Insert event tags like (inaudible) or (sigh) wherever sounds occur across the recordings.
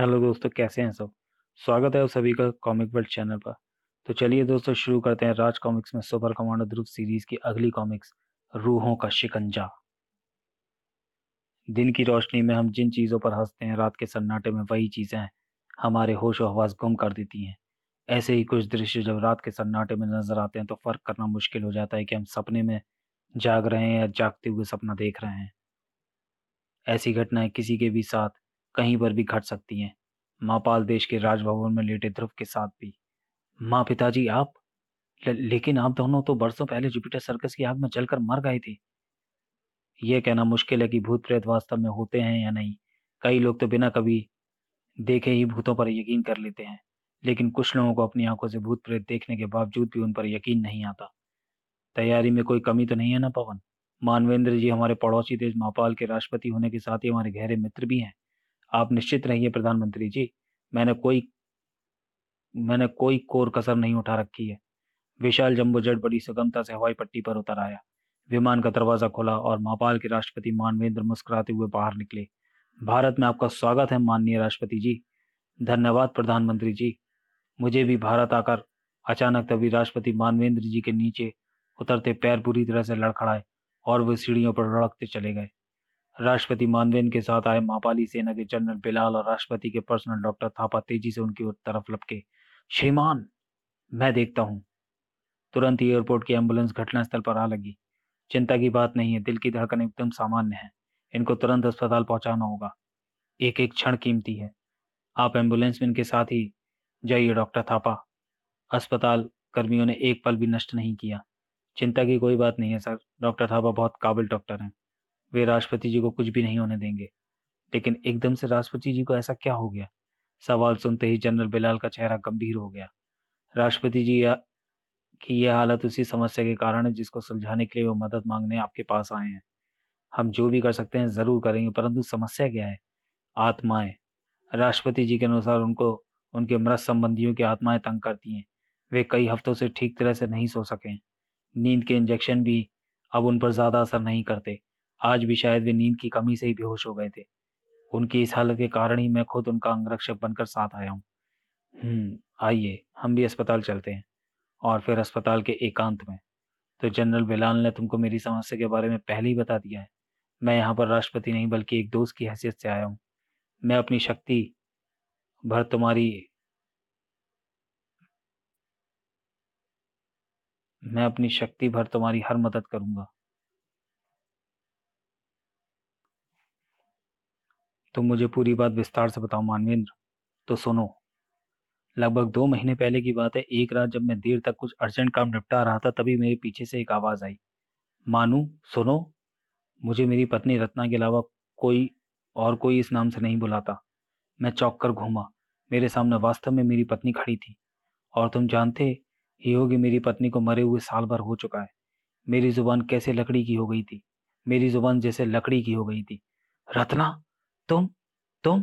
Hello दोस्तों कैसे हैं सब स्वागत है आप सभी का कॉमिक वर्ल्ड चैनल पर तो चलिए दोस्तों शुरू करते हैं राज कॉमिक्स में सुपर कमांडो ध्रुव सीरीज की अगली कॉमिक्स रूहों का शिकंजा दिन की रोशनी में हम जिन चीज़ों पर हंसते हैं रात के सन्नाटे में वही चीज़ें हमारे होश हवास गुम कर देती हैं ऐसे ही कुछ दृश्य जब रात के सन्नाटे में नजर आते हैं तो फ़र्क करना मुश्किल हो जाता है कि हम सपने में जाग रहे हैं या जागते हुए सपना देख रहे हैं ऐसी घटनाएं किसी के भी साथ कहीं पर भी घट सकती हैं माँ पाल देश के राजभवन में लेटे ध्रुव के साथ भी माँ पिताजी आप ल, लेकिन आप दोनों तो बरसों पहले जुपिटर सर्कस की आग में जलकर मर गए थे यह कहना मुश्किल है कि भूत प्रेत वास्तव में होते हैं या नहीं कई लोग तो बिना कभी देखे ही भूतों पर यकीन कर लेते हैं लेकिन कुछ लोगों को अपनी आंखों से भूत प्रेत देखने के बावजूद भी उन पर यकीन नहीं आता तैयारी में कोई कमी तो नहीं है ना पवन मानवेंद्र जी हमारे पड़ोसी देश मापाल के राष्ट्रपति होने के साथ ही हमारे गहरे मित्र भी हैं आप निश्चित रहिए प्रधानमंत्री जी मैंने कोई मैंने कोई कोर कसर नहीं उठा रखी है विशाल जम्बो जेट बड़ी सगमता से हवाई पट्टी पर उतर आया विमान का दरवाजा खोला और मापाल के राष्ट्रपति मानवेंद्र मुस्कुराते हुए बाहर निकले भारत में आपका स्वागत है माननीय राष्ट्रपति जी धन्यवाद प्रधानमंत्री जी मुझे भी भारत आकर अचानक तभी राष्ट्रपति मानवेंद्र जी के नीचे उतरते पैर पूरी तरह से लड़खड़ाए और वे सीढ़ियों पर लड़कते चले गए राष्ट्रपति मानवेन के साथ आए मापाली सेना के जनरल बिलाल और राष्ट्रपति के पर्सनल डॉक्टर थापा तेजी से उनकी तरफ लपके श्रीमान मैं देखता हूँ तुरंत ही एयरपोर्ट की एम्बुलेंस घटनास्थल पर आ लगी चिंता की बात नहीं है दिल की धड़कन एकदम सामान्य है इनको तुरंत अस्पताल पहुंचाना होगा एक एक क्षण कीमती है आप एम्बुलेंस में इनके साथ ही जाइए डॉक्टर थापा अस्पताल कर्मियों ने एक पल भी नष्ट नहीं किया चिंता की कोई बात नहीं है सर डॉक्टर थापा बहुत काबिल डॉक्टर हैं वे राष्ट्रपति जी को कुछ भी नहीं होने देंगे लेकिन एकदम से राष्ट्रपति जी को ऐसा क्या हो गया सवाल सुनते ही जनरल बिलाल का चेहरा गंभीर हो गया राष्ट्रपति जी या कि यह हालत उसी समस्या के कारण है जिसको सुलझाने के लिए वो मदद मांगने आपके पास आए हैं हम जो भी कर सकते हैं ज़रूर करेंगे परंतु समस्या क्या है आत्माएं राष्ट्रपति जी के अनुसार उनको उनके मृत संबंधियों की आत्माएं तंग करती हैं वे कई हफ्तों से ठीक तरह से नहीं सो सके नींद के इंजेक्शन भी अब उन पर ज़्यादा असर नहीं करते आज भी शायद वे नींद की कमी से ही बेहोश हो गए थे उनकी इस हालत के कारण ही मैं खुद उनका अंगरक्षक बनकर साथ आया हूँ हम्म, आइए हम भी अस्पताल चलते हैं और फिर अस्पताल के एकांत में तो जनरल बिलाल ने तुमको मेरी समस्या के बारे में पहले ही बता दिया है मैं यहाँ पर राष्ट्रपति नहीं बल्कि एक दोस्त की हैसियत से आया हूँ मैं अपनी शक्ति भर तुम्हारी मैं अपनी शक्ति भर तुम्हारी हर मदद करूंगा तुम मुझे पूरी बात विस्तार से बताओ मानवेंद्र तो सुनो लगभग दो महीने पहले की बात है एक रात जब मैं देर तक कुछ अर्जेंट काम निपटा रहा था तभी मेरे पीछे से एक आवाज़ आई मानू सुनो मुझे मेरी पत्नी रत्ना के अलावा कोई और कोई इस नाम से नहीं बुलाता मैं चौक कर घूमा मेरे सामने वास्तव में मेरी पत्नी खड़ी थी और तुम जानते ही हो कि मेरी पत्नी को मरे हुए साल भर हो चुका है मेरी ज़ुबान कैसे लकड़ी की हो गई थी मेरी ज़ुबान जैसे लकड़ी की हो गई थी रत्ना तुम तुम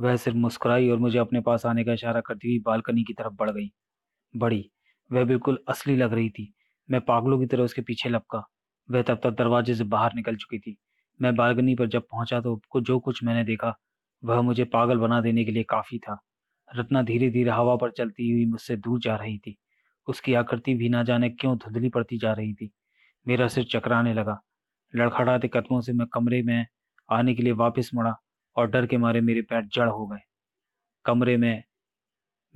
वह सिर्फ मुस्कुराई और मुझे अपने पास आने का इशारा करती हुई बालकनी की तरफ बढ़ गई बड़ी वह बिल्कुल असली लग रही थी मैं पागलों की तरह उसके पीछे लपका वह तब तक दरवाजे से बाहर निकल चुकी थी मैं बालकनी पर जब पहुंचा तो जो कुछ मैंने देखा वह मुझे पागल बना देने के लिए काफ़ी था रत्ना धीरे धीरे हवा पर चलती हुई मुझसे दूर जा रही थी उसकी आकृति भी ना जाने क्यों धुंधली पड़ती जा रही थी मेरा सिर चकराने लगा लड़खड़ाते कदमों से मैं कमरे में आने के लिए वापस मुड़ा और डर के मारे मेरे पैर जड़ हो गए कमरे में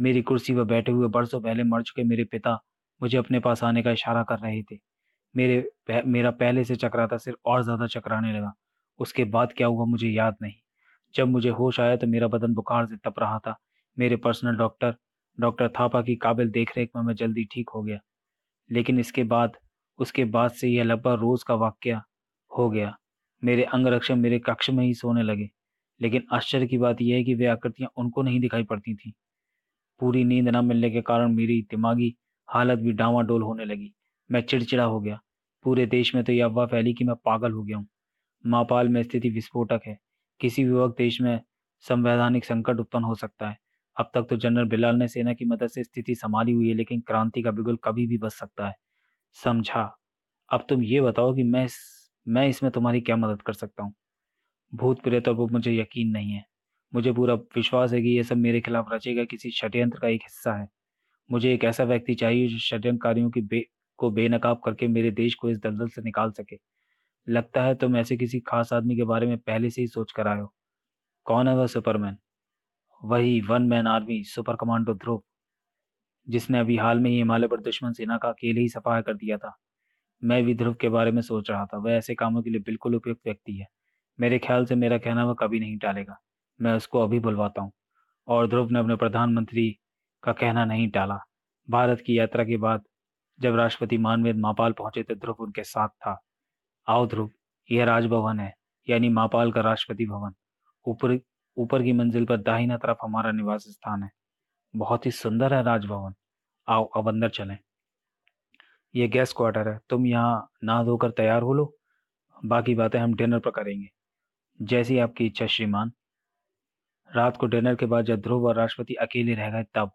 मेरी कुर्सी पर बैठे हुए बरसों पहले मर चुके मेरे पिता मुझे अपने पास आने का इशारा कर रहे थे मेरे मेरा पहले से चकरा था सिर्फ और ज़्यादा चकराने लगा उसके बाद क्या हुआ मुझे याद नहीं जब मुझे होश आया तो मेरा बदन बुखार से तप रहा था मेरे पर्सनल डॉक्टर डॉक्टर थापा की काबिल देख रेख में मैं जल्दी ठीक हो गया लेकिन इसके बाद उसके बाद से यह लगभग रोज़ का वाक्य हो गया मेरे अंगरक्षक मेरे कक्ष में ही सोने लगे लेकिन आश्चर्य की बात यह है कि वे आकृतियां उनको नहीं दिखाई पड़ती थीं पूरी नींद न मिलने के कारण मेरी दिमागी हालत भी डावाडोल होने लगी मैं चिड़चिड़ा हो गया पूरे देश में तो यह अफवाह फैली कि मैं पागल हो गया हूँ मापाल में स्थिति विस्फोटक है किसी भी वक्त देश में संवैधानिक संकट उत्पन्न हो सकता है अब तक तो जनरल बिलाल ने सेना की मदद से स्थिति संभाली हुई है लेकिन क्रांति का बिगुल कभी भी बच सकता है समझा अब तुम ये बताओ कि मैं मैं इसमें तुम्हारी क्या मदद कर सकता हूँ भूत प्रेत और मुझे यकीन नहीं है मुझे पूरा विश्वास है कि यह सब मेरे खिलाफ रचेगा किसी षड्यंत्र का एक हिस्सा है मुझे एक ऐसा व्यक्ति चाहिए जो षड्यंत्रकारियों की बे को बेनकाब करके मेरे देश को इस दलदल से निकाल सके लगता है तुम ऐसे किसी खास आदमी के बारे में पहले से ही सोच कर आए हो कौन है वह सुपरमैन वही one man army Super Commando Dhruv जिसने अभी हाल में ही हिमालय पर दुश्मन सेना का अकेले ही सफाया कर दिया था मैं भी ध्रुव के बारे में सोच रहा था वह ऐसे कामों के लिए बिल्कुल उपयुक्त व्यक्ति है मेरे ख्याल से मेरा कहना वह कभी नहीं टालेगा मैं उसको अभी बुलवाता हूँ और ध्रुव ने अपने प्रधानमंत्री का कहना नहीं टाला भारत की यात्रा के बाद जब राष्ट्रपति मानवेद मापाल पहुंचे तो ध्रुव उनके साथ था आओ ध्रुव यह राजभवन है यानी मापाल का राष्ट्रपति भवन ऊपर ऊपर की मंजिल पर दाहिना तरफ हमारा निवास स्थान है बहुत ही सुंदर है राजभवन आओ अब अंदर चलें ये गेस्ट क्वार्टर है तुम यहाँ नहा धोकर तैयार हो लो बाकी बातें हम डिनर पर करेंगे जैसी आपकी इच्छा श्रीमान रात को डिनर के बाद जब ध्रुव और राष्ट्रपति अकेले रह गए तब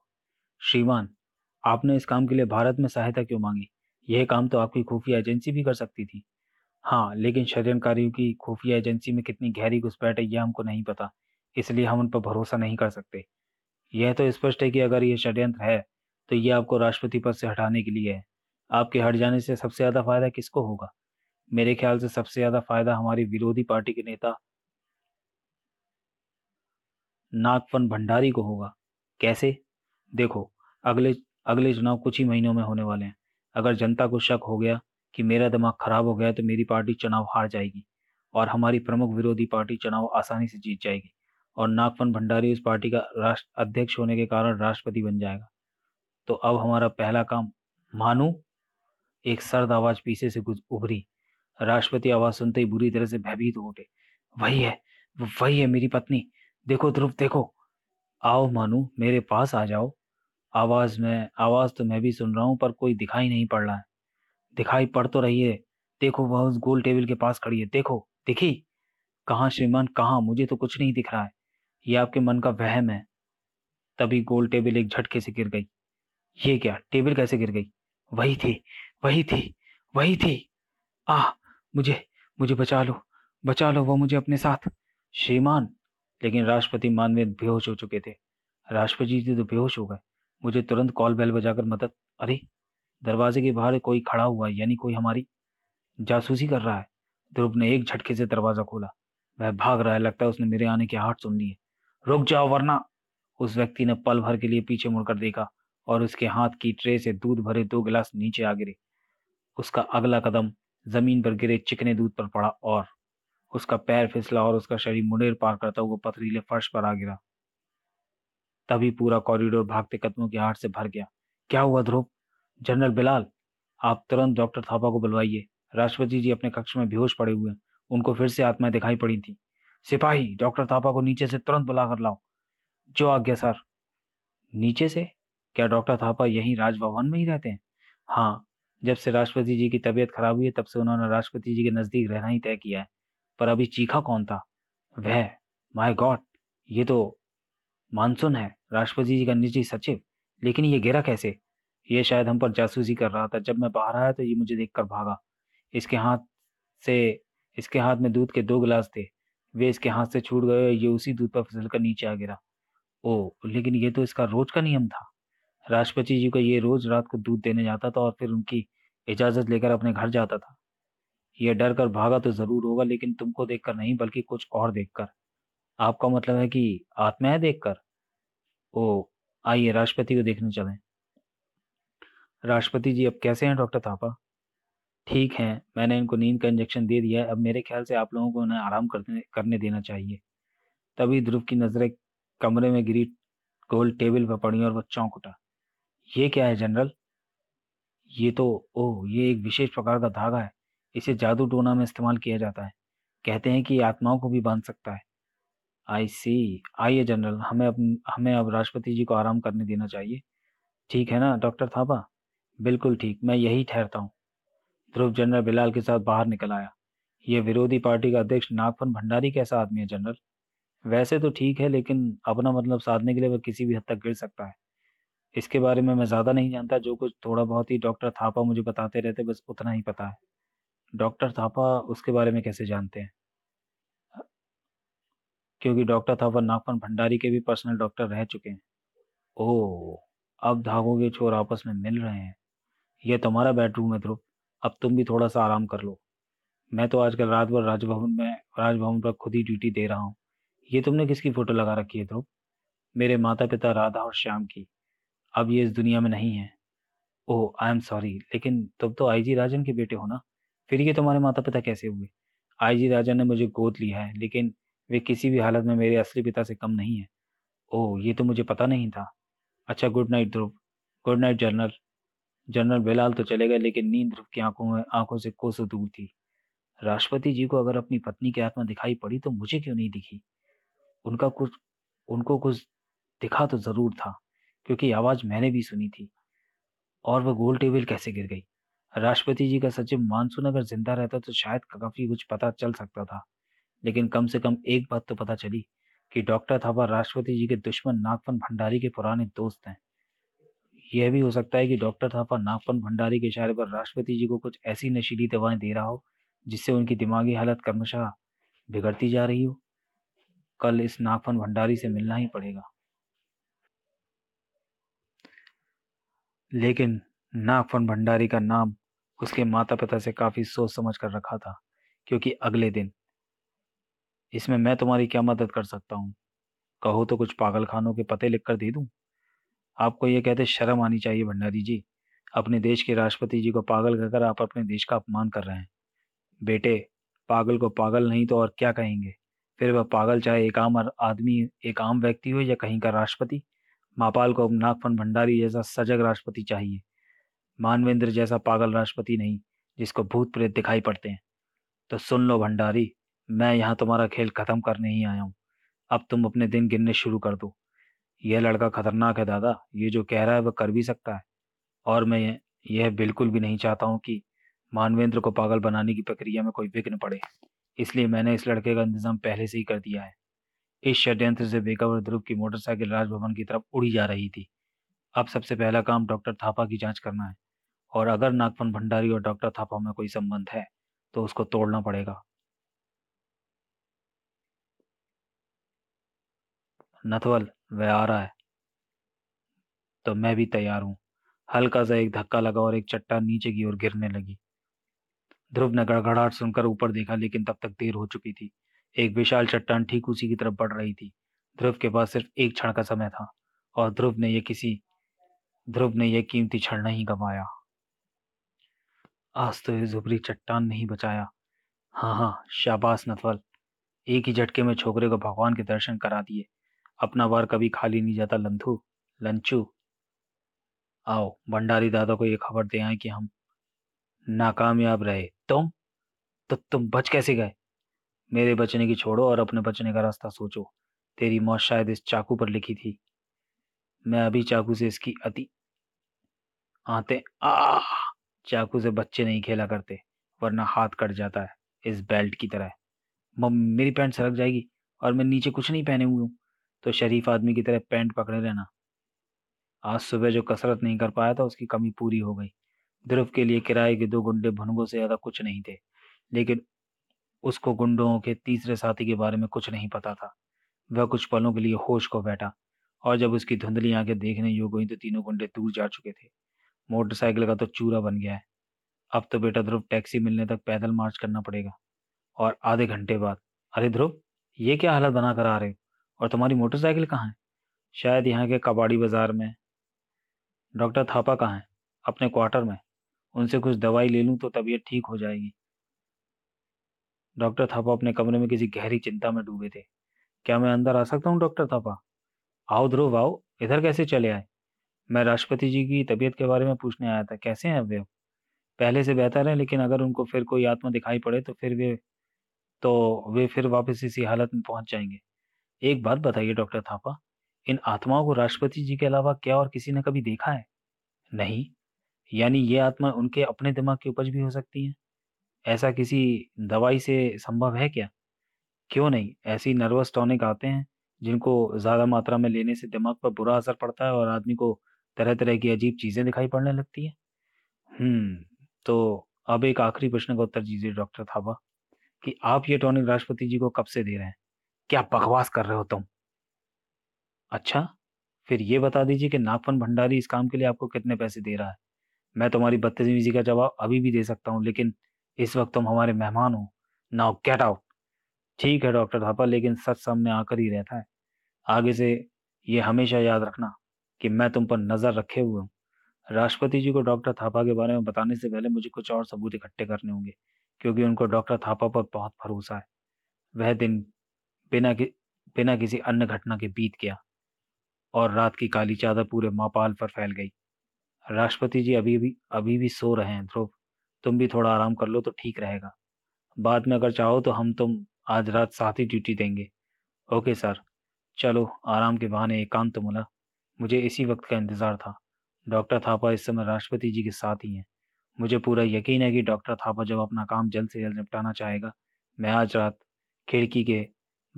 श्रीमान आपने इस काम के लिए भारत में सहायता क्यों मांगी यह काम तो आपकी खुफिया एजेंसी भी कर सकती थी हाँ लेकिन षडयंकारियों की खुफिया एजेंसी में कितनी गहरी घुसपैठ है यह हमको नहीं पता इसलिए हम उन पर भरोसा नहीं कर सकते यह तो स्पष्ट है कि अगर यह षड्यंत्र है तो यह आपको राष्ट्रपति पद से हटाने के लिए है आपके हट जाने से सबसे ज़्यादा फायदा किसको होगा मेरे ख्याल से सबसे ज़्यादा फायदा हमारी विरोधी पार्टी के नेता नागपन भंडारी को होगा कैसे देखो अगले अगले चुनाव कुछ ही महीनों में होने वाले हैं अगर जनता को शक हो गया कि मेरा दिमाग खराब हो गया तो मेरी पार्टी चुनाव हार जाएगी और हमारी प्रमुख विरोधी पार्टी चुनाव आसानी से जीत जाएगी और नागपन भंडारी उस पार्टी का राष्ट्र अध्यक्ष होने के कारण राष्ट्रपति बन जाएगा तो अब हमारा पहला काम मानू एक सर्द आवाज पीछे से कुछ उभरी राष्ट्रपति आवाज सुनते ही बुरी तरह से भयभीत हो उठे वही है वही है मेरी पत्नी देखो ध्रुव देखो आओ मानू मेरे पास आ जाओ आवाज में आवाज तो मैं भी सुन रहा हूँ पर कोई दिखाई नहीं पड़ रहा है दिखाई पड़ तो रही है देखो वह उस गोल टेबल के पास खड़ी है देखो दिखी कहाँ श्रीमान कहाँ मुझे तो कुछ नहीं दिख रहा है ये आपके मन का वहम है तभी गोल टेबल एक झटके से गिर गई ये क्या टेबल कैसे गिर गई वही थी वही थी वही थी आह मुझे मुझे बचा लो बचा लो वो मुझे अपने साथ श्रीमान लेकिन राष्ट्रपति मानवीय बेहोश हो चुके थे राष्ट्रपति जी तो बेहोश हो गए मुझे तुरंत कॉल बेल बजाकर मदद अरे दरवाजे के बाहर कोई खड़ा हुआ है यानी कोई हमारी जासूसी कर रहा है ध्रुव ने एक झटके से दरवाजा खोला वह भाग रहा है लगता है उसने मेरे आने की आहट सुन ली है रुक जाओ वरना उस व्यक्ति ने पल भर के लिए पीछे मुड़कर देखा और उसके हाथ की ट्रे से दूध भरे दो गिलास नीचे आ गिरे उसका अगला कदम जमीन पर गिरे चिकने दूध पर पड़ा और उसका पैर फिसला और उसका शरीर मुंडेर पार करता हुआ पथरीले फर्श पर आ गिरा तभी पूरा कॉरिडोर भागते कदमों की हार से भर गया क्या हुआ ध्रुव जनरल बिलाल आप तुरंत डॉक्टर थापा को बुलवाइए राष्ट्रपति जी अपने कक्ष में बेहोश पड़े हुए उनको फिर से आत्माएं दिखाई पड़ी थी सिपाही डॉक्टर थापा को नीचे से तुरंत बुलाकर लाओ जो आज्ञा सर नीचे से क्या डॉक्टर थापा यहीं राजभवन में ही रहते हैं हाँ जब से राष्ट्रपति जी की तबीयत खराब हुई है तब से उन्होंने राष्ट्रपति जी के नज़दीक रहना ही तय किया है पर अभी चीखा कौन था वह माय गॉड ये तो मानसून है राष्ट्रपति जी का निजी सचिव लेकिन ये गिरा कैसे ये शायद हम पर जासूसी कर रहा था जब मैं बाहर आया तो ये मुझे देख भागा इसके हाथ से इसके हाथ में दूध के दो गिलास थे वे इसके हाथ से छूट गए ये उसी दूध पर फिसल कर नीचे आ गिरा ओ लेकिन ये तो इसका रोज का नियम था राष्ट्रपति जी को ये रोज रात को दूध देने जाता था और फिर उनकी इजाज़त लेकर अपने घर जाता था यह डर कर भागा तो ज़रूर होगा लेकिन तुमको देखकर नहीं बल्कि कुछ और देखकर आपका मतलब है कि है देखकर ओ आइए राष्ट्रपति को देखने चलें राष्ट्रपति जी अब कैसे हैं डॉक्टर थापा ठीक हैं मैंने इनको नींद का इंजेक्शन दे दिया है अब मेरे ख्याल से आप लोगों को उन्हें आराम करने करने देना चाहिए तभी ध्रुव की नज़रें कमरे में गिरी गोल टेबल पर पड़ी और वह चौंक उठा ये क्या है जनरल ये तो ओह ये एक विशेष प्रकार का धागा है इसे जादू टोना में इस्तेमाल किया जाता है कहते हैं कि आत्माओं को भी बांध सकता है आई सी आइए जनरल हमें अब हमें अब राष्ट्रपति जी को आराम करने देना चाहिए ठीक है ना डॉक्टर थापा बिल्कुल ठीक मैं यही ठहरता हूँ ध्रुव जनरल बिलाल के साथ बाहर निकल आया ये विरोधी पार्टी का अध्यक्ष नागपन भंडारी कैसा आदमी है जनरल वैसे तो ठीक है लेकिन अपना मतलब साधने के लिए वह किसी भी हद तक गिर सकता है इसके बारे में मैं ज़्यादा नहीं जानता जो कुछ थोड़ा बहुत ही डॉक्टर थापा मुझे बताते रहते बस उतना ही पता है डॉक्टर थापा उसके बारे में कैसे जानते हैं क्योंकि डॉक्टर थापा नागपन भंडारी के भी पर्सनल डॉक्टर रह चुके हैं ओह अब धागों के छोर आपस में मिल रहे हैं यह तुम्हारा बेडरूम है ध्रुव अब तुम भी थोड़ा सा आराम कर लो मैं तो आजकल रात भर राजभवन में राजभवन पर खुद ही ड्यूटी दे रहा हूँ ये तुमने किसकी फ़ोटो लगा रखी है ध्रुव मेरे माता पिता राधा और श्याम की अब ये इस दुनिया में नहीं है ओह आई एम सॉरी लेकिन तुम तो आईजी राजन के बेटे हो ना फिर ये तुम्हारे माता पिता कैसे हुए आईजी राजन ने मुझे गोद लिया है लेकिन वे किसी भी हालत में मेरे असली पिता से कम नहीं है ओह ये तो मुझे पता नहीं था अच्छा good night Dhruv good night general general Belal तो चले गए लेकिन नींद ध्रुव की आंखों में आंखों से कोसों दूर थी राष्ट्रपति जी को अगर अपनी पत्नी की आत्मा दिखाई पड़ी तो मुझे क्यों नहीं दिखी उनका कुछ उनको कुछ दिखा तो ज़रूर था क्योंकि आवाज़ मैंने भी सुनी थी और वह गोल टेबल कैसे गिर गई राष्ट्रपति जी का सचिव मानसून अगर जिंदा रहता तो शायद काफ़ी कुछ पता चल सकता था लेकिन कम से कम एक बात तो पता चली कि डॉक्टर थापा राष्ट्रपति जी के दुश्मन नागपन भंडारी के पुराने दोस्त हैं यह भी हो सकता है कि डॉक्टर थापा नागपन भंडारी के इशारे पर राष्ट्रपति जी को कुछ ऐसी नशीली दवाएं दे रहा हो जिससे उनकी दिमागी हालत क्रमशः बिगड़ती जा रही हो कल इस नागपन भंडारी से मिलना ही पड़ेगा लेकिन नागफन भंडारी का नाम उसके माता पिता से काफ़ी सोच समझ कर रखा था क्योंकि अगले दिन इसमें मैं तुम्हारी क्या मदद कर सकता हूँ कहो तो कुछ पागल खानों के पते लिख कर दे दूँ आपको ये कहते शर्म आनी चाहिए भंडारी जी अपने देश के राष्ट्रपति जी को पागल कहकर आप अपने देश का अपमान कर रहे हैं बेटे पागल को पागल नहीं तो और क्या कहेंगे फिर वह पागल चाहे एक आम आदमी एक आम व्यक्ति हो या कहीं का राष्ट्रपति मापाल को अब नागपन भंडारी जैसा सजग राष्ट्रपति चाहिए मानवेंद्र जैसा पागल राष्ट्रपति नहीं जिसको भूत प्रेत दिखाई पड़ते हैं तो सुन लो भंडारी मैं यहाँ तुम्हारा खेल खत्म करने ही आया हूँ अब तुम अपने दिन गिनने शुरू कर दो यह लड़का खतरनाक है दादा ये जो कह रहा है वह कर भी सकता है और मैं यह बिल्कुल भी नहीं चाहता हूँ कि मानवेंद्र को पागल बनाने की प्रक्रिया में कोई विघ्न पड़े इसलिए मैंने इस लड़के का इंतज़ाम पहले से ही कर दिया है इस षड्यंत्र से बेकावर ध्रुव की मोटरसाइकिल राजभवन की तरफ उड़ी जा रही थी अब सबसे पहला काम डॉक्टर थापा की जांच करना है और अगर नागपन भंडारी और डॉक्टर थापा में कोई संबंध है तो उसको तोड़ना पड़ेगा नथवल वह आ रहा है तो मैं भी तैयार हूं हल्का सा एक धक्का लगा और एक चट्टान नीचे की ओर गिरने लगी ध्रुव ने गड़गड़ाहट सुनकर ऊपर देखा लेकिन तब तक देर हो चुकी थी एक विशाल चट्टान ठीक उसी की तरफ बढ़ रही थी ध्रुव के पास सिर्फ एक क्षण का समय था और ध्रुव ने यह किसी ध्रुव ने यह कीमती क्षण नहीं गंवाया आज तो ये जुबरी चट्टान नहीं बचाया हाँ हाँ शाबाश नथवल एक ही झटके में छोकरे को भगवान के दर्शन करा दिए अपना बार कभी खाली नहीं जाता लंधु लंचू आओ भंडारी दादा को यह खबर दे आए कि हम नाकामयाब रहे तुम तो तुम बच कैसे गए मेरे बचने की छोड़ो और अपने बचने का रास्ता सोचो तेरी मौत शायद इस चाकू पर लिखी थी मैं अभी चाकू से इसकी अति आते आ चाकू से बच्चे नहीं खेला करते वरना हाथ कट जाता है इस बेल्ट की तरह मेरी पैंट सरक जाएगी और मैं नीचे कुछ नहीं पहने हुए हूँ तो शरीफ आदमी की तरह पैंट पकड़े रहना आज सुबह जो कसरत नहीं कर पाया था उसकी कमी पूरी हो गई ध्रुव के लिए किराए के दो गुंडे भनगों से ज़्यादा कुछ नहीं थे लेकिन उसको गुंडों के तीसरे साथी के बारे में कुछ नहीं पता था वह कुछ पलों के लिए होश को बैठा और जब उसकी धुंधली आंखें देखने योग हुई तो तीनों गुंडे दूर जा चुके थे मोटरसाइकिल का तो चूरा बन गया है अब तो बेटा ध्रुव टैक्सी मिलने तक पैदल मार्च करना पड़ेगा और आधे घंटे बाद अरे ध्रुव ये क्या हालत बना कर आ रहे हो और तुम्हारी मोटरसाइकिल कहाँ है शायद यहाँ के कबाड़ी बाजार में डॉक्टर थापा कहाँ हैं अपने क्वार्टर में उनसे कुछ दवाई ले लूँ तो तबीयत ठीक हो जाएगी डॉक्टर थापा अपने कमरे में किसी गहरी चिंता में डूबे थे क्या मैं अंदर आ सकता हूँ डॉक्टर थापा आओ ध्रुव आओ इधर कैसे चले आए मैं राष्ट्रपति जी की तबीयत के बारे में पूछने आया था कैसे हैं वे पहले से बेहतर है लेकिन अगर उनको फिर कोई आत्मा दिखाई पड़े तो फिर वे तो वे फिर वापस इसी हालत में पहुंच जाएंगे एक बात बताइए डॉक्टर थापा इन आत्माओं को राष्ट्रपति जी के अलावा क्या और किसी ने कभी देखा है नहीं यानी ये आत्मा उनके अपने दिमाग की उपज भी हो सकती है ऐसा किसी दवाई से संभव है क्या क्यों नहीं ऐसी नर्वस टॉनिक आते हैं जिनको ज़्यादा मात्रा में लेने से दिमाग पर बुरा असर पड़ता है और आदमी को तरह तरह की अजीब चीज़ें दिखाई पड़ने लगती हैं हम्म, तो अब एक आखिरी प्रश्न का उत्तर दीजिए डॉक्टर थापा कि आप ये टॉनिक राष्ट्रपति जी को कब से दे रहे हैं क्या बकवास कर रहे हो तुम अच्छा फिर ये बता दीजिए कि नागपन भंडारी इस काम के लिए आपको कितने पैसे दे रहा है मैं तुम्हारी बदतमीजी का जवाब अभी भी दे सकता हूँ लेकिन इस वक्त तुम हमारे मेहमान हो नाउ गेट आउट ठीक है डॉक्टर थापा लेकिन सच सामने आकर ही रहता है आगे से ये हमेशा याद रखना कि मैं तुम पर नज़र रखे हुए हूँ राष्ट्रपति जी को डॉक्टर थापा के बारे में बताने से पहले मुझे कुछ और सबूत इकट्ठे करने होंगे क्योंकि उनको डॉक्टर थापा पर बहुत भरोसा है वह दिन बिना कि बिना किसी अन्य घटना के बीत गया और रात की काली चादर पूरे मापाल पर फैल गई राष्ट्रपति जी अभी भी अभी भी सो रहे हैं ध्रुव तुम भी थोड़ा आराम कर लो तो ठीक रहेगा बाद में अगर चाहो तो हम तुम आज रात साथ ही ड्यूटी देंगे ओके सर चलो आराम के बहाने एक काम तो मुला मुझे इसी वक्त का इंतज़ार था डॉक्टर थापा इस समय राष्ट्रपति जी के साथ ही हैं मुझे पूरा यकीन है कि डॉक्टर थापा जब अपना काम जल्द से जल्द निपटाना चाहेगा मैं आज रात खिड़की के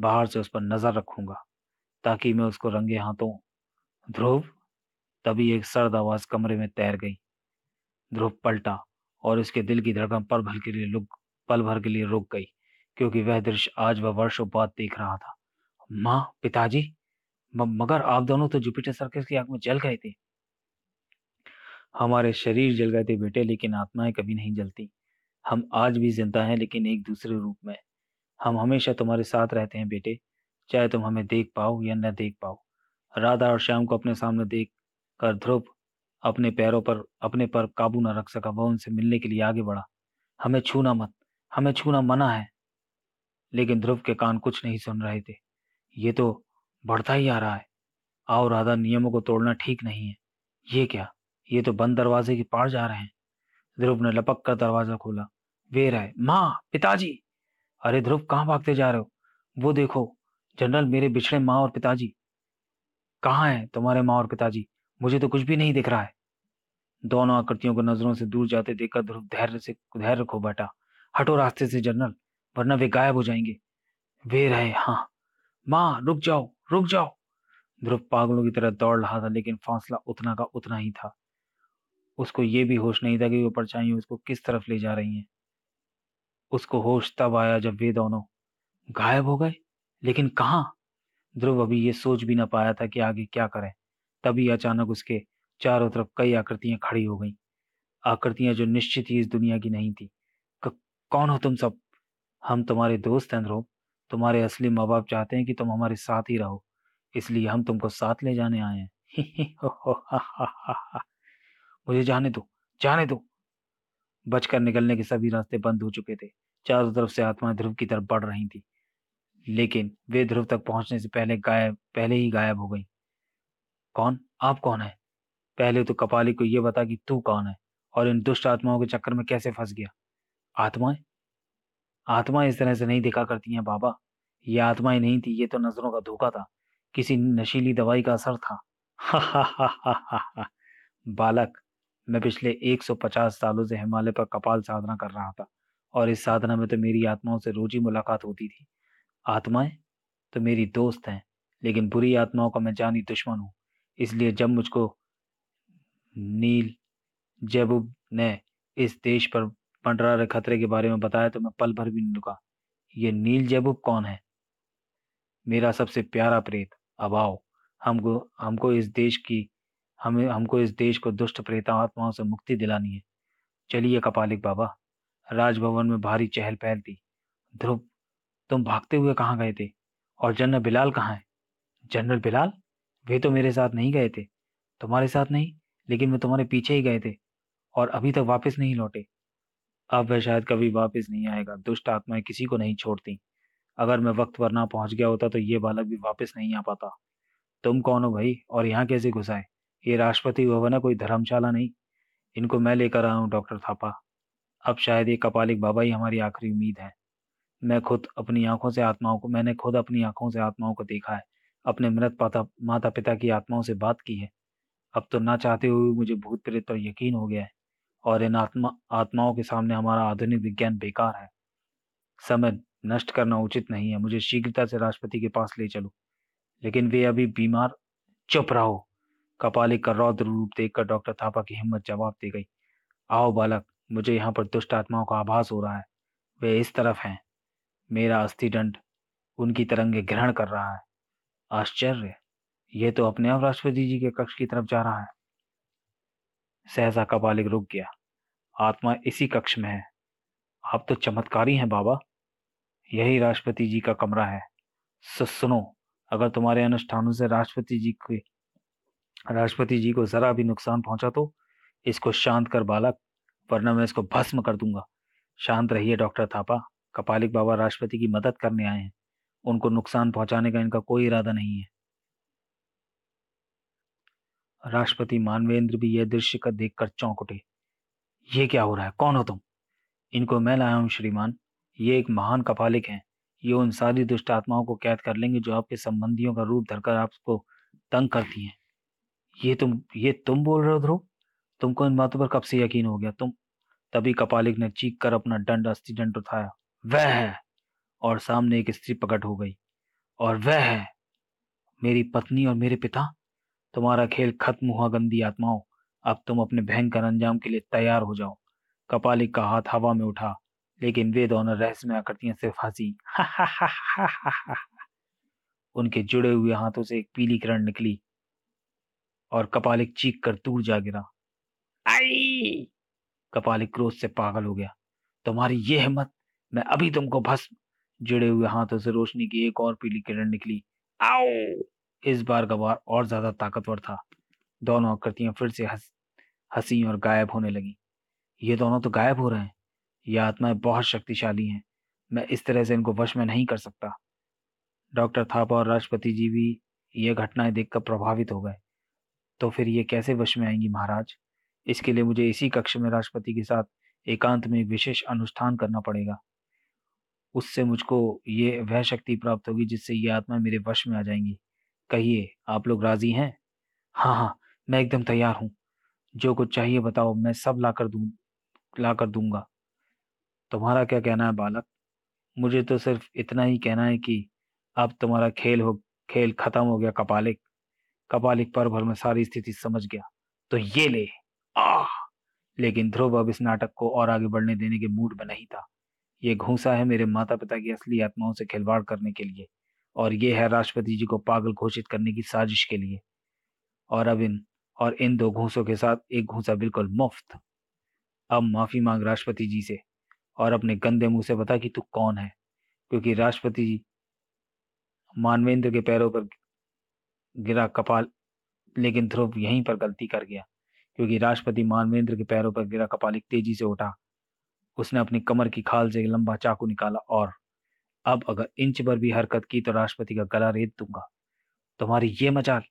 बाहर से उस पर नज़र रखूंगा ताकि मैं उसको रंगे हाथों ध्रुव तभी एक सर्द आवाज़ कमरे में तैर गई ध्रुव पलटा और उसके दिल की धड़कन पल भर के लिए रुक पल भर के लिए रुक गई क्योंकि वह दृश्य आज वह वर्षों बाद देख रहा था माँ पिताजी मगर आप दोनों तो जुपिटर सर्कस की आग में जल गए थे हमारे शरीर जल गए थे बेटे लेकिन आत्माएं कभी नहीं जलती हम आज भी जिंदा हैं लेकिन एक दूसरे रूप में हम हमेशा तुम्हारे साथ रहते हैं बेटे चाहे तुम हमें देख पाओ या न देख पाओ राधा और श्याम को अपने सामने देख कर ध्रुव अपने पैरों पर अपने पर काबू न रख सका वह उनसे मिलने के लिए आगे बढ़ा हमें छूना मत हमें छूना मना है लेकिन ध्रुव के कान कुछ नहीं सुन रहे थे ये तो बढ़ता ही आ रहा है आओ राधा नियमों को तोड़ना ठीक नहीं है ये क्या ये तो बंद दरवाजे के पार जा रहे हैं ध्रुव ने लपक कर दरवाजा खोला वे रहे माँ पिताजी अरे ध्रुव कहाँ भागते जा रहे हो वो देखो जनरल मेरे बिछड़े माँ और पिताजी कहाँ हैं तुम्हारे माँ और पिताजी मुझे तो कुछ भी नहीं दिख रहा है दोनों आकृतियों को नजरों से दूर जाते देखकर ध्रुव धैर्य से धैर्य खो बैठा हटो रास्ते से जनरल वरना वे गायब हो जाएंगे वे रहे हाँ माँ रुक जाओ रुक जाओ ध्रुव पागलों की तरह दौड़ रहा था लेकिन फासला उतना का उतना ही था उसको ये भी होश नहीं था कि वो परछाइयाँ उसको किस तरफ ले जा रही हैं उसको होश तब आया जब वे दोनों गायब हो गए लेकिन कहाँ ध्रुव अभी ये सोच भी ना पाया था कि आगे क्या करें तभी अचानक उसके चारों तरफ कई आकृतियां खड़ी हो गईं आकृतियां जो निश्चित ही इस दुनिया की नहीं थी कौन हो तुम सब हम तुम्हारे दोस्त हैं ध्रुव तुम्हारे असली माँ बाप चाहते हैं कि तुम हमारे साथ ही रहो इसलिए हम तुमको साथ ले जाने आए हैं (laughs) मुझे जाने दो जाने दो बचकर निकलने के सभी रास्ते बंद हो चुके थे चारों तरफ से आत्माएं ध्रुव की तरफ बढ़ रही थी लेकिन वे ध्रुव तक पहुंचने से पहले गायब पहले ही गायब हो गई कौन आप कौन है पहले तो कपाली को यह बता कि तू कौन है और इन दुष्ट आत्माओं के चक्कर में कैसे फंस गया आत्माएं आत्माएं इस तरह से नहीं दिखा करती हैं बाबा ये आत्माएं नहीं थी ये तो नजरों का धोखा था किसी नशीली दवाई का असर था बालक मैं पिछले 150 सालों से हिमालय पर कपाल साधना कर रहा था और इस साधना में तो मेरी आत्माओं से रोजी मुलाकात होती थी आत्माएं तो मेरी दोस्त हैं लेकिन बुरी आत्माओं का मैं जानी दुश्मन हूँ इसलिए जब मुझको नील जैबुब ने इस देश पर पंडरा खतरे के बारे में बताया तो मैं पल भर भी नहीं रुका ये नील जैबूब कौन है मेरा सबसे प्यारा प्रेत अब आओ हमको हमको इस देश की हमें हमको इस देश को दुष्ट प्रेतात्माओं से मुक्ति दिलानी है चलिए कपालिक बाबा राजभवन में भारी चहल पहल थी ध्रुव तुम भागते हुए कहाँ गए थे और जनरल बिलाल कहाँ है जनरल बिलाल वे तो मेरे साथ नहीं गए थे तुम्हारे साथ नहीं लेकिन वो तुम्हारे पीछे ही गए थे और अभी तक वापस नहीं लौटे अब वह शायद कभी वापस नहीं आएगा दुष्ट आत्माएं किसी को नहीं छोड़ती अगर मैं वक्त पर ना पहुंच गया होता तो ये बालक भी वापस नहीं आ पाता तुम कौन हो भाई और यहाँ कैसे घुसाए ये राष्ट्रपति भवन है कोई धर्मशाला नहीं इनको मैं लेकर आया हूँ डॉक्टर थापा अब शायद ये कपालिक बाबा ही हमारी आखिरी उम्मीद है मैं खुद अपनी आंखों से आत्माओं को मैंने खुद अपनी आंखों से आत्माओं को देखा है अपने मृत माता पिता की आत्माओं से बात की है अब तो ना चाहते हुए मुझे भूत प्रेत पर यकीन हो गया है और इन आत्मा आत्माओं के सामने हमारा आधुनिक विज्ञान बेकार है समय नष्ट करना उचित नहीं है मुझे शीघ्रता से राष्ट्रपति के पास ले चलो लेकिन वे अभी बीमार चुप रहो कपाली का रौद्र रूप देखकर डॉक्टर थापा की हिम्मत जवाब दे गई आओ बालक मुझे यहाँ पर दुष्ट आत्माओं का आभास हो रहा है वे इस तरफ हैं मेरा अस्थिदंड उनकी तरंगे ग्रहण कर रहा है आश्चर्य ये तो अपने आप राष्ट्रपति जी के कक्ष की तरफ जा रहा है सहसा का बालिक रुक गया आत्मा इसी कक्ष में है आप तो चमत्कारी हैं बाबा यही राष्ट्रपति जी का कमरा है सुनो अगर तुम्हारे अनुष्ठानों से राष्ट्रपति जी के राष्ट्रपति जी को जरा भी नुकसान पहुंचा तो इसको शांत कर बालक वरना मैं इसको भस्म कर दूंगा शांत रहिए डॉक्टर थापा कपालिक बाबा राष्ट्रपति की मदद करने आए हैं उनको नुकसान पहुंचाने का इनका कोई इरादा नहीं है राष्ट्रपति मानवेंद्र भी यह दृश्य का देखकर चौंक उठे ये क्या हो रहा है कौन हो तुम इनको मैं लाया हूं श्रीमान ये एक महान कपालिक हैं ये उन सारी दुष्ट आत्माओं को कैद कर लेंगे जो आपके संबंधियों का रूप धरकर आपको तंग करती हैं ये तुम ये तुम बोल रहे हो ध्रुव तुमको इन बातों पर कब से यकीन हो गया तुम तभी कपालिक ने चीख कर अपना दंड अस्थि दंड उठाया वह है और सामने एक स्त्री प्रकट हो गई और वह है मेरी पत्नी और मेरे पिता तुम्हारा खेल खत्म हुआ गंदी आत्माओं अब तुम अपने भयंकर अंजाम के लिए तैयार हो जाओ कपालिक का हाथ हवा में उठा लेकिन वेद ऑनर रहस्यमय आकृतियां सिर्फ हंसी उनके जुड़े हुए हाथों से एक पीली किरण निकली और कपालिक चीख कर दूर जा गिरा आई कपालिक क्रोध से पागल हो गया तुम्हारी ये हिम्मत मैं अभी तुमको भस्म जुड़े हुए हाथों से रोशनी की एक और पीली किरण निकली आओ इस बार गवार और ज्यादा ताकतवर था दोनों आकृतियां फिर से हंस हंसी और गायब होने लगी ये दोनों तो गायब हो रहे हैं ये आत्माएं बहुत शक्तिशाली हैं मैं इस तरह से इनको वश में नहीं कर सकता डॉक्टर थापा और राष्ट्रपति जी भी ये घटनाएं देखकर प्रभावित हो गए तो फिर ये कैसे वश में आएंगी महाराज इसके लिए मुझे इसी कक्ष में राष्ट्रपति के साथ एकांत में विशेष अनुष्ठान करना पड़ेगा उससे मुझको ये वह शक्ति प्राप्त होगी जिससे ये आत्मा मेरे वश में आ जाएंगी कहिए आप लोग राजी हैं हाँ हाँ मैं एकदम तैयार हूँ जो कुछ चाहिए बताओ मैं सब ला कर दूँ ला कर दूंगा तुम्हारा क्या कहना है बालक मुझे तो सिर्फ इतना ही कहना है कि अब तुम्हारा खेल हो खेल खत्म हो गया कपालिक कपालिक पर भर में सारी स्थिति समझ गया तो ये ले आ लेकिन ध्रुव अब इस नाटक को और आगे बढ़ने देने के मूड में नहीं था ये घूसा है मेरे माता पिता की असली आत्माओं से खिलवाड़ करने के लिए और ये है राष्ट्रपति जी को पागल घोषित करने की साजिश के लिए और अब इन और इन दो घूसों के साथ एक घूसा बिल्कुल मुफ्त अब माफ़ी मांग राष्ट्रपति जी से और अपने गंदे मुंह से बता कि तू कौन है क्योंकि राष्ट्रपति जी मानवेंद्र के पैरों पर गिरा कपाल लेकिन ध्रुव यहीं पर गलती कर गया क्योंकि राष्ट्रपति मानवेंद्र के पैरों पर गिरा कपाल एक तेजी से उठा उसने अपनी कमर की खाल से लंबा चाकू निकाला और अब अगर इंच पर भी हरकत की तो राष्ट्रपति का गला रेत दूंगा तुम्हारी ये मचाल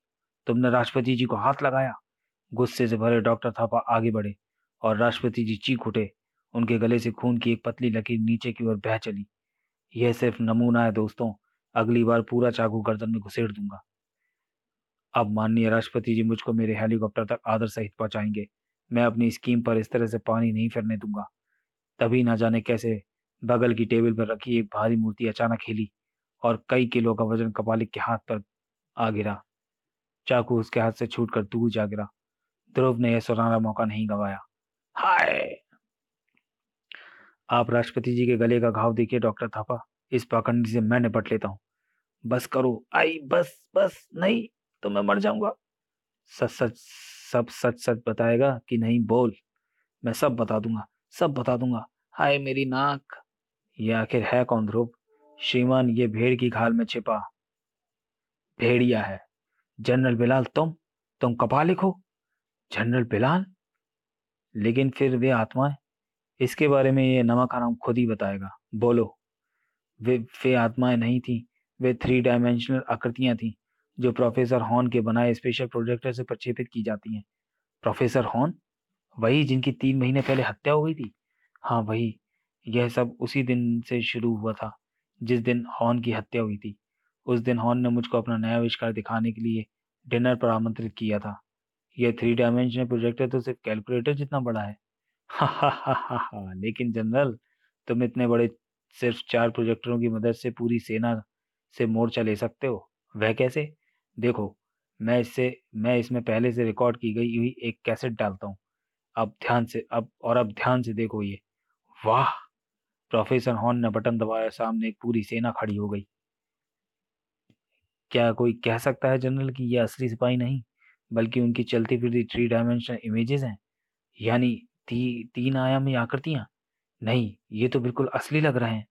तुमने राष्ट्रपति जी को हाथ लगाया गुस्से से भरे डॉक्टर थापा आगे बढ़े और राष्ट्रपति जी चीख उठे उनके गले से खून की एक पतली लकीर नीचे की ओर बह चली यह सिर्फ नमूना है दोस्तों अगली बार पूरा चाकू गर्दन में घुसेड़ दूंगा अब माननीय राष्ट्रपति जी मुझको मेरे हेलीकॉप्टर तक आदर सहित पहुंचाएंगे मैं अपनी स्कीम पर इस तरह से पानी नहीं फिरने दूंगा तभी ना जाने कैसे बगल की टेबल पर रखी एक भारी मूर्ति अचानक हिली और कई किलो का वजन कपालिक के हाथ पर आ गिरा चाकू उसके हाथ से छूट कर दूर जा गिरा ध्रुव ने यह सुनहरा मौका नहीं गंवाया हाय आप राष्ट्रपति जी के गले का घाव देखिए डॉक्टर थापा इस पाखंडी से मैं निपट लेता हूँ बस करो आई बस बस नहीं तो मैं मर जाऊंगा सच सच सब सच सच बताएगा कि नहीं बोल मैं सब बता दूंगा सब बता दूंगा हाय मेरी नाक ये आखिर है कौन ध्रुव श्रीमान ये भेड़ की खाल में छिपा भेड़िया है जनरल बिलाल तुम तुम कपालिक हो जनरल बिलाल लेकिन फिर वे आत्माएं इसके बारे में ये नमक हराम खुद ही बताएगा बोलो वे वे आत्माएं नहीं थी वे थ्री डायमेंशनल आकृतियां थी जो प्रोफेसर हॉर्न के बनाए स्पेशल प्रोजेक्टर से प्रक्षेपित की जाती हैं प्रोफेसर हॉर्न वही जिनकी तीन महीने पहले हत्या हो गई थी हाँ वही यह सब उसी दिन से शुरू हुआ था जिस दिन हॉर्न की हत्या हुई थी उस दिन हॉर्न ने मुझको अपना नया आविष्कार दिखाने के लिए डिनर पर आमंत्रित किया था यह थ्री डायमेंशनल प्रोजेक्टर तो सिर्फ कैलकुलेटर जितना बड़ा है हा हा हा हा हा लेकिन जनरल तुम इतने बड़े सिर्फ चार प्रोजेक्टरों की मदद से पूरी सेना से मोर्चा ले सकते हो वह कैसे देखो मैं इससे मैं इसमें पहले से रिकॉर्ड की गई हुई एक कैसेट डालता हूँ अब ध्यान से अब और अब ध्यान से देखो ये वाह प्रोफेसर हॉर्न ने बटन दबाया सामने एक पूरी सेना खड़ी हो गई क्या कोई कह सकता है जनरल कि यह असली सिपाही नहीं बल्कि उनकी चलती फिरती थ्री डायमेंशनल इमेजेस हैं यानी ती, तीन आयामी आकृतियाँ नहीं ये तो बिल्कुल असली लग रहे हैं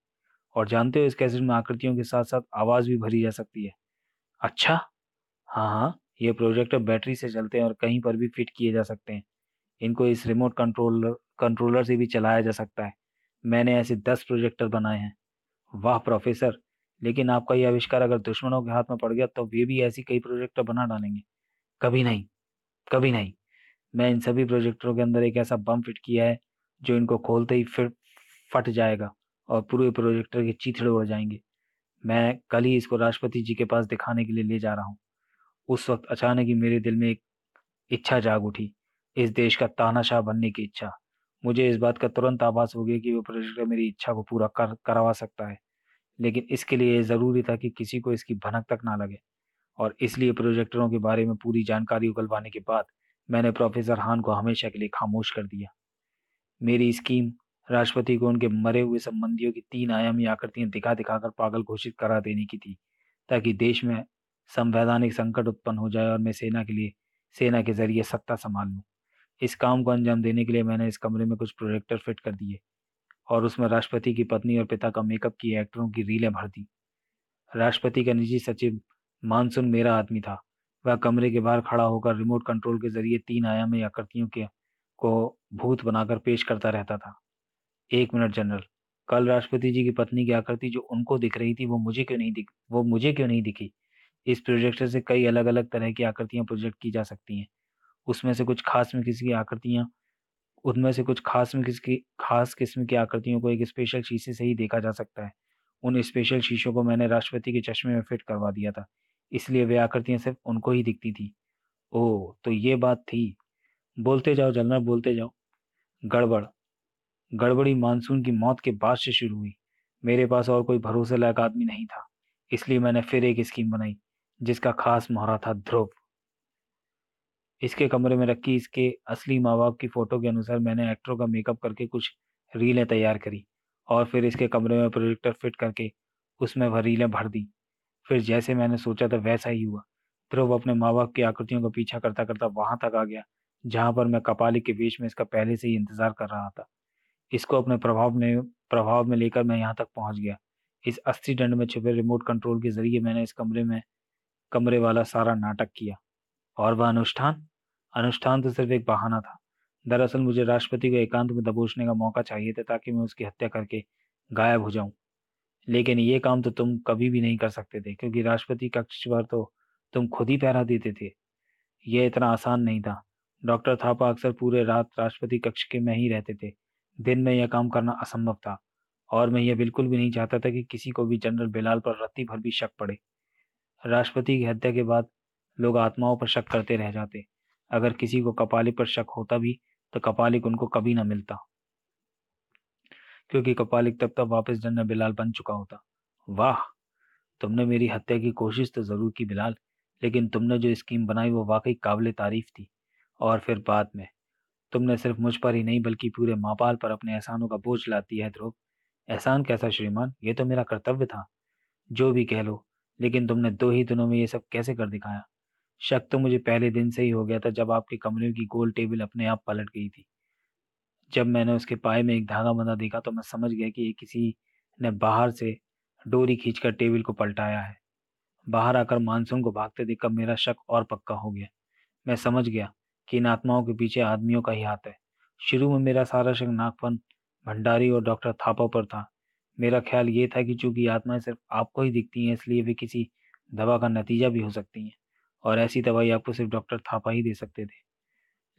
और जानते हो इस कैसेट में आकृतियों के साथ साथ आवाज़ भी भरी जा सकती है अच्छा हाँ हाँ ये प्रोजेक्टर बैटरी से चलते हैं और कहीं पर भी फिट किए जा सकते हैं इनको इस रिमोट कंट्रोलर कंट्रोलर से भी चलाया जा सकता है मैंने ऐसे दस प्रोजेक्टर बनाए हैं वाह प्रोफेसर लेकिन आपका यह आविष्कार अगर दुश्मनों के हाथ में पड़ गया तो वे भी ऐसी कई प्रोजेक्टर बना डालेंगे कभी नहीं कभी नहीं मैं इन सभी प्रोजेक्टरों के अंदर एक ऐसा बम फिट किया है जो इनको खोलते ही फिर फट जाएगा और पूरे प्रोजेक्टर के चीथड़े उड़ जाएंगे मैं कल ही इसको राष्ट्रपति जी के पास दिखाने के लिए ले जा रहा हूँ उस वक्त अचानक ही मेरे दिल में एक इच्छा जाग उठी इस देश का तानाशाह बनने की इच्छा मुझे इस बात का तुरंत आभास हो गया कि वो प्रोजेक्टर मेरी इच्छा को पूरा कर करवा सकता है लेकिन इसके लिए ज़रूरी था कि किसी को इसकी भनक तक ना लगे और इसलिए प्रोजेक्टरों के बारे में पूरी जानकारी उगलवाने के बाद मैंने प्रोफेसर हान को हमेशा के लिए खामोश कर दिया मेरी स्कीम राष्ट्रपति को उनके मरे हुए संबंधियों की तीन आयामी आकृतियां दिखा दिखाकर पागल घोषित करा देने की थी ताकि देश में संवैधानिक संकट उत्पन्न हो जाए और मैं सेना के लिए सेना के जरिए सत्ता संभाल लूँ इस काम को अंजाम देने के लिए मैंने इस कमरे में कुछ प्रोजेक्टर फिट कर दिए और उसमें राष्ट्रपति की पत्नी और पिता का मेकअप किए एक्टरों की रीलें भर दी राष्ट्रपति का निजी सचिव मानसून मेरा आदमी था वह कमरे के बाहर खड़ा होकर रिमोट कंट्रोल के जरिए तीन आयामी आकृतियों के को भूत बनाकर पेश करता रहता था एक मिनट जनरल कल राष्ट्रपति जी की पत्नी की आकृति जो उनको दिख रही थी वो मुझे क्यों नहीं दिख वो मुझे क्यों नहीं दिखी इस प्रोजेक्टर से कई अलग अलग तरह की आकृतियां प्रोजेक्ट की जा सकती हैं उसमें से कुछ खास में किसी की आकृतियाँ उनमें से कुछ खास में की खास किस्म की आकृतियों को एक स्पेशल शीशे से ही देखा जा सकता है उन स्पेशल शीशों को मैंने राष्ट्रपति के चश्मे में फिट करवा दिया था इसलिए वे आकृतियाँ सिर्फ उनको ही दिखती थी ओह तो ये बात थी बोलते जाओ जलना बोलते जाओ गड़बड़ गड़बड़ी मानसून की मौत के बाद से शुरू हुई मेरे पास और कोई भरोसे लायक आदमी नहीं था इसलिए मैंने फिर एक स्कीम बनाई जिसका खास मोहरा था ध्रुव इसके कमरे में रखी इसके असली माँ बाप की फ़ोटो के अनुसार मैंने एक्टरों का मेकअप करके कुछ रीलें तैयार करी और फिर इसके कमरे में प्रोजेक्टर फिट करके उसमें वह रीलें भर दी फिर जैसे मैंने सोचा था वैसा ही हुआ ध्रुव अपने माँ बाप की आकृतियों का पीछा करता करता वहाँ तक आ गया जहाँ पर मैं कपाली के बीच में इसका पहले से ही इंतज़ार कर रहा था इसको अपने प्रभाव में प्रभाव में लेकर मैं यहाँ तक पहुँच गया इस अस्थि डंड में छिपे रिमोट कंट्रोल के जरिए मैंने इस कमरे में कमरे वाला सारा नाटक किया और वह अनुष्ठान अनुष्ठान तो सिर्फ एक बहाना था दरअसल मुझे राष्ट्रपति को एकांत में दबोचने का मौका चाहिए था ताकि मैं उसकी हत्या करके गायब हो जाऊं लेकिन ये काम तो तुम कभी भी नहीं कर सकते थे क्योंकि राष्ट्रपति कक्ष पर तो तुम खुद ही पहरा देते थे यह इतना आसान नहीं था डॉक्टर थापा अक्सर पूरे रात राष्ट्रपति कक्ष के में ही रहते थे दिन में यह काम करना असंभव था और मैं यह बिल्कुल भी नहीं चाहता था कि किसी को भी जनरल बिलाल पर रत्ती भर भी शक पड़े राष्ट्रपति की हत्या के बाद लोग आत्माओं पर शक करते रह जाते अगर किसी को कपालिक पर शक होता भी तो कपालिक उनको कभी ना मिलता क्योंकि कपालिक तब तक वापस जन्ना बिलाल बन चुका होता वाह तुमने मेरी हत्या की कोशिश तो ज़रूर की बिलाल लेकिन तुमने जो स्कीम बनाई वो वाकई काबिल तारीफ थी और फिर बाद में तुमने सिर्फ मुझ पर ही नहीं बल्कि पूरे मापाल पर अपने एहसानों का बोझ ला दिया है ध्रुव एहसान कैसा श्रीमान ये तो मेरा कर्तव्य था जो भी कह लो लेकिन तुमने दो ही दिनों में ये सब कैसे कर दिखाया शक तो मुझे पहले दिन से ही हो गया था जब आपके कमरे की गोल टेबल अपने आप पलट गई थी जब मैंने उसके पाए में एक धागा बंधा देखा तो मैं समझ गया कि ये किसी ने बाहर से डोरी खींचकर टेबल को पलटाया है बाहर आकर मानसून को भागते देखकर मेरा शक और पक्का हो गया मैं समझ गया कि इन आत्माओं के पीछे आदमियों का ही हाथ है शुरू में मेरा सारा शक नागपन भंडारी और डॉक्टर थापा पर था मेरा ख्याल ये था कि चूंकि आत्माएं सिर्फ आपको ही दिखती हैं इसलिए वे किसी दवा का नतीजा भी हो सकती हैं और ऐसी दवाई आपको सिर्फ डॉक्टर थापा ही दे सकते थे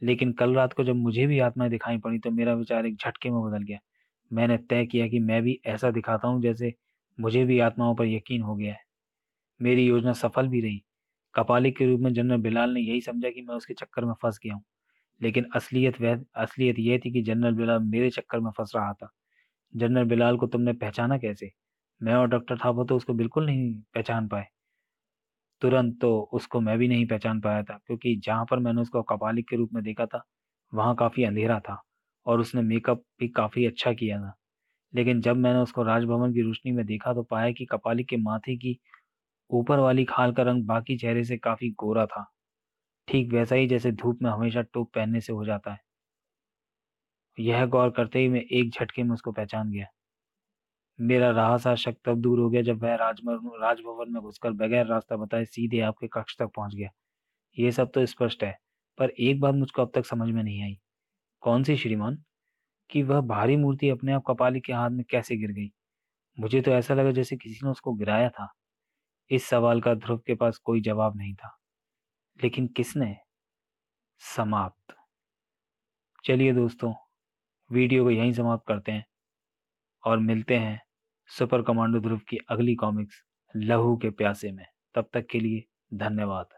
लेकिन कल रात को जब मुझे भी आत्माएं दिखाई पड़ी तो मेरा विचार एक झटके में बदल गया मैंने तय किया कि मैं भी ऐसा दिखाता हूँ जैसे मुझे भी आत्माओं पर यकीन हो गया है मेरी योजना सफल भी रही कपाली के रूप में जनरल बिलाल ने यही समझा कि मैं उसके चक्कर में फंस गया हूँ लेकिन असलियत वह असलियत यह थी कि जनरल बिलाल मेरे चक्कर में फंस रहा था जनरल बिलाल को तुमने पहचाना कैसे मैं और डॉक्टर थापा तो उसको बिल्कुल नहीं पहचान पाए तुरंत तो उसको मैं भी नहीं पहचान पाया था क्योंकि जहाँ पर मैंने उसको कपालिक के रूप में देखा था वहाँ काफ़ी अंधेरा था और उसने मेकअप भी काफ़ी अच्छा किया था लेकिन जब मैंने उसको राजभवन की रोशनी में देखा तो पाया कि कपालिक के माथे की ऊपर वाली खाल का रंग बाकी चेहरे से काफ़ी गोरा था ठीक वैसा ही जैसे धूप में हमेशा टोप पहनने से हो जाता है यह गौर करते ही मैं एक झटके में उसको पहचान गया मेरा रहा-सा शक तब दूर हो गया जब वह राजभवन में घुसकर बगैर रास्ता बताए सीधे आपके कक्ष तक पहुंच गया। ये सब तो स्पष्ट है, पर एक बात मुझको अब तक समझ में नहीं आई। कौन सी श्रीमान? कि वह भारी मूर्ति अपने आप कपाली के हाथ में कैसे गिर गई? मुझे तो ऐसा लगा जैसे किसी ने उसको गिराया था। इस सवाल का ध्रुव के पास कोई जवाब नहीं था। लेकिन किसने? समाप्त। चलिए दोस्तों, वीडियो को यहीं समाप्त करते हैं और मिलते हैं सुपर कमांडो ध्रुव की अगली कॉमिक्स लहू के प्यासे में तब तक के लिए धन्यवाद